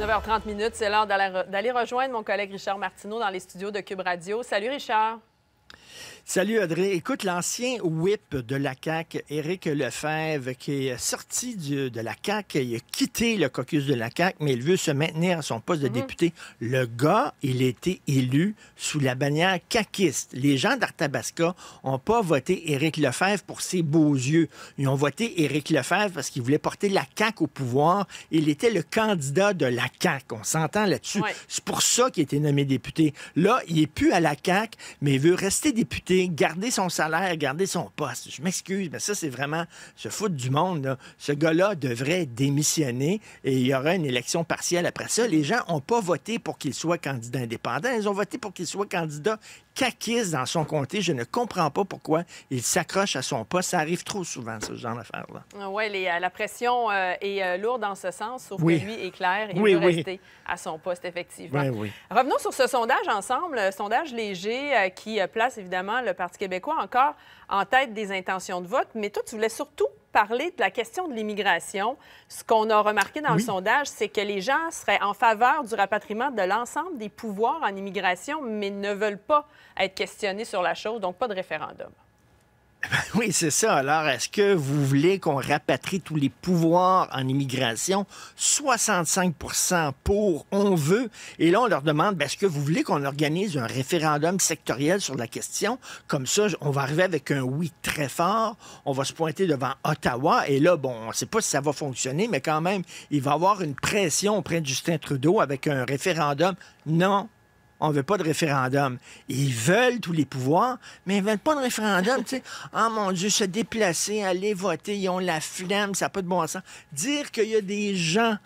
9h30 minutes, c'est l'heure d'aller rejoindre mon collègue Richard Martineau dans les studios de Cube Radio. Salut Richard. Salut Audrey. Écoute, l'ancien whip de la CAQ, Éric Lefebvre, qui est sorti de la CAQ, il a quitté le caucus de la CAQ, mais il veut se maintenir à son poste de mhm. député. Le gars, il a été élu sous la bannière caquiste. Les gens d'Arthabasca n'ont pas voté Éric Lefebvre pour ses beaux yeux. Ils ont voté Éric Lefebvre parce qu'il voulait porter la CAQ au pouvoir. Il était le candidat de la CAQ. On s'entend là-dessus. C'est pour ça qu'il a été nommé député. Là, il n'est plus à la CAQ, mais il veut rester député garder son salaire, garder son poste. Je m'excuse, mais ça, c'est vraiment se foutre du monde. Là. Ce gars-là devrait démissionner et il y aura une élection partielle après ça. Les gens n'ont pas voté pour qu'il soit candidat indépendant. Ils ont voté pour qu'il soit candidat caquiste dans son comté. Je ne comprends pas pourquoi il s'accroche à son poste. Ça arrive trop souvent, ce genre d'affaires-là. Ah oui, euh, la pression euh, est euh, lourde dans ce sens, sauf oui. que lui est clair. Il oui, veut rester à son poste, effectivement. Ben Revenons sur ce sondage ensemble. Sondage léger qui place évidemment le Parti québécois encore en tête des intentions de vote, mais toi, tu voulais surtout parler de la question de l'immigration. Ce qu'on a remarqué dans le sondage, c'est que les gens seraient en faveur du rapatriement de l'ensemble des pouvoirs en immigration, mais ne veulent pas être questionnés sur la chose, donc pas de référendum. Eh ben oui, c'est ça. Alors, est-ce que vous voulez qu'on rapatrie tous les pouvoirs en immigration? 65 pour on veut. Et là, on leur demande, ben, est-ce que vous voulez qu'on organise un référendum sectoriel sur la question? Comme ça, on va arriver avec un oui très fort. On va se pointer devant Ottawa. Et là, bon, on ne sait pas si ça va fonctionner, mais quand même, il va y avoir une pression auprès de Justin Trudeau avec un référendum non on ne veut pas de référendum. Ils veulent tous les pouvoirs, mais ils ne veulent pas de référendum. Ah mon Dieu, se déplacer, aller voter, ils ont la flemme, ça n'a pas de bon sens. Dire qu'il y a des gens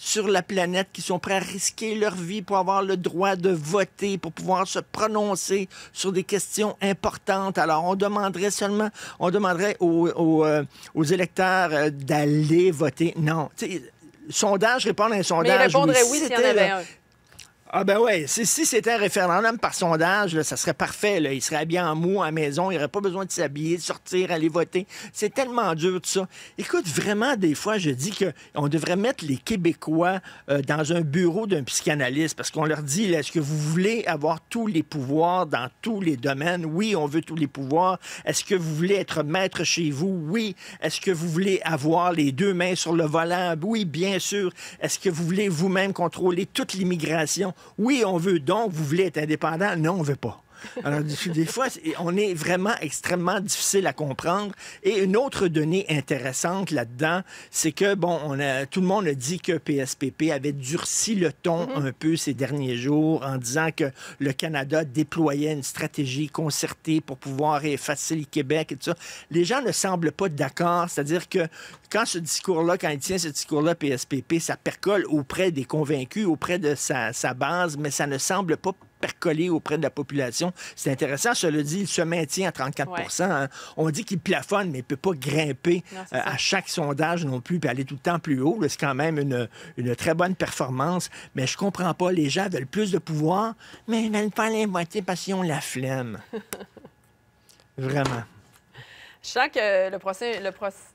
sur la planète qui sont prêts à risquer leur vie pour avoir le droit de voter, pour pouvoir se prononcer sur des questions importantes. Alors, on demanderait seulement, on demanderait aux, euh, électeurs euh, d'aller voter. Non. sondage, répondre à un sondage. Mais oui, oui ah ben oui, si, c'était un référendum par sondage, ça serait parfait. Là. Il serait habillé en mou à la maison, il n'aurait pas besoin de s'habiller, de sortir, aller voter. C'est tellement dur tout ça. Écoute, vraiment, des fois, je dis qu'on devrait mettre les Québécois euh, dans un bureau d'un psychanalyste parce qu'on leur dit, est-ce que vous voulez avoir tous les pouvoirs dans tous les domaines? Oui, on veut tous les pouvoirs. Est-ce que vous voulez être maître chez vous? Oui. Est-ce que vous voulez avoir les deux mains sur le volant? Oui, bien sûr. Est-ce que vous voulez vous-même contrôler toute l'immigration? Oui, on veut donc, vous voulez être indépendant. Non, on ne veut pas. Alors, des fois, on est vraiment extrêmement difficile à comprendre. Et une autre donnée intéressante là-dedans, c'est que, bon, tout le monde a dit que PSPP avait durci le ton mm-hmm. un peu ces derniers jours en disant que le Canada déployait une stratégie concertée pour pouvoir effacer le Québec et tout ça. Les gens ne semblent pas d'accord. C'est-à-dire que quand ce discours-là, quand il tient ce discours-là, PSPP, ça percole auprès des convaincus, auprès de sa base, mais ça ne semble pas percoler auprès de la population. C'est intéressant, cela dit, il se maintient à 34 hein. On dit qu'il plafonne, mais il ne peut pas grimper euh, à chaque sondage non plus, puis aller tout le temps plus haut. C'est quand même une, très bonne performance, mais je comprends pas. Les gens veulent plus de pouvoir, mais ils veulent pas les moitié parce qu'ils ont la flemme. Vraiment. Je sens que le,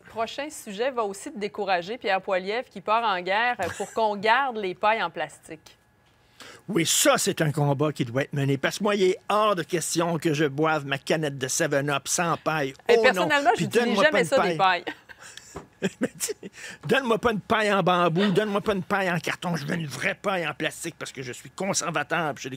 prochain sujet va aussi te décourager Pierre Poiliev, qui part en guerre pour qu'on garde les pailles en plastique. Oui, ça, c'est un combat qui doit être mené. Parce que moi, il est hors de question que je boive ma canette de 7-Up sans paille. Et oh personnellement, je je n'utilise jamais ça des pailles. donne-moi pas une paille en bambou, donne-moi pas une paille en carton, je veux une vraie paille en plastique parce que je suis conservateur. je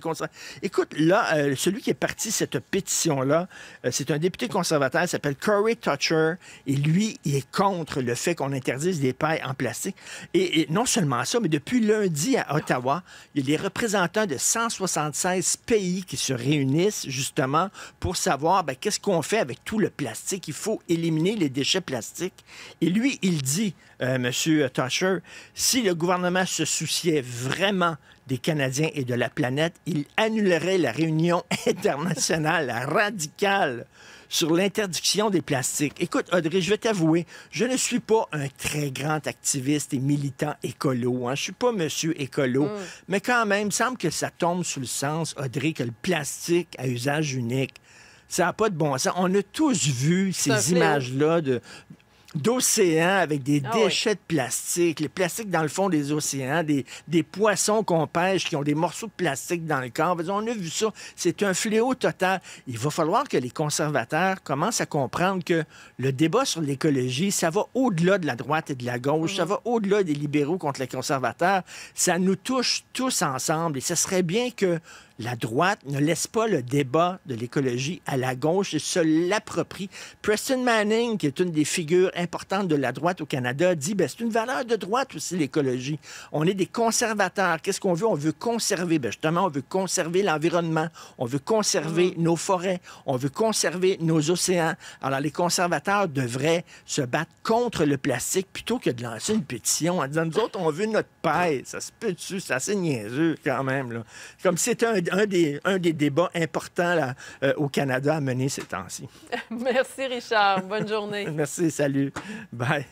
Écoute, là, euh, celui qui est parti cette pétition-là, euh, c'est un député conservateur, il s'appelle Corey Toucher, et lui, il est contre le fait qu'on interdise des pailles en plastique. Et, et non seulement ça, mais depuis lundi à Ottawa, il y a des représentants de 176 pays qui se réunissent justement pour savoir ben, qu'est-ce qu'on fait avec tout le plastique. Il faut éliminer les déchets plastiques. Et lui, il dit, Monsieur M. si le gouvernement se souciait vraiment des Canadiens et de la planète, il annulerait la réunion internationale radicale sur l'interdiction des plastiques. Écoute, Audrey, je vais t'avouer, je ne suis pas un très grand activiste et militant écolo. Hein. Je suis pas monsieur écolo. Mm. Mais quand même, il semble que ça tombe sous le sens, Audrey, que le plastique à usage unique, ça n'a pas de bon sens. On a tous vu ces images-là de d'océans avec des ah déchets de plastique, les plastiques dans le fond des océans, des, des poissons qu'on pêche qui ont des morceaux de plastique dans le corps. On a vu ça. C'est un fléau total. Il va falloir que les conservateurs commencent à comprendre que le débat sur l'écologie, ça va au-delà de la droite et de la gauche, mm. ça va au-delà des libéraux contre les conservateurs. Ça nous touche tous ensemble et ce serait bien que la droite ne laisse pas le débat de l'écologie à la gauche et se l'approprie. Preston Manning, qui est une des figures importantes de la droite au Canada, dit ben, c'est une valeur de droite aussi, l'écologie. On est des conservateurs. Qu'est-ce qu'on veut? On veut conserver. Ben, justement, on veut conserver l'environnement. On veut conserver mm. nos forêts. On veut conserver nos océans. Alors, les conservateurs devraient se battre contre le plastique plutôt que de lancer une pétition en disant nous autres, on veut notre paix Ça se peut-tu? C'est niaiseux quand même. Comme c'est un un, des, un des débats importants là, euh, au Canada à mener ces temps-ci. Merci, Richard. Bonne journée. Merci, salut. Bye.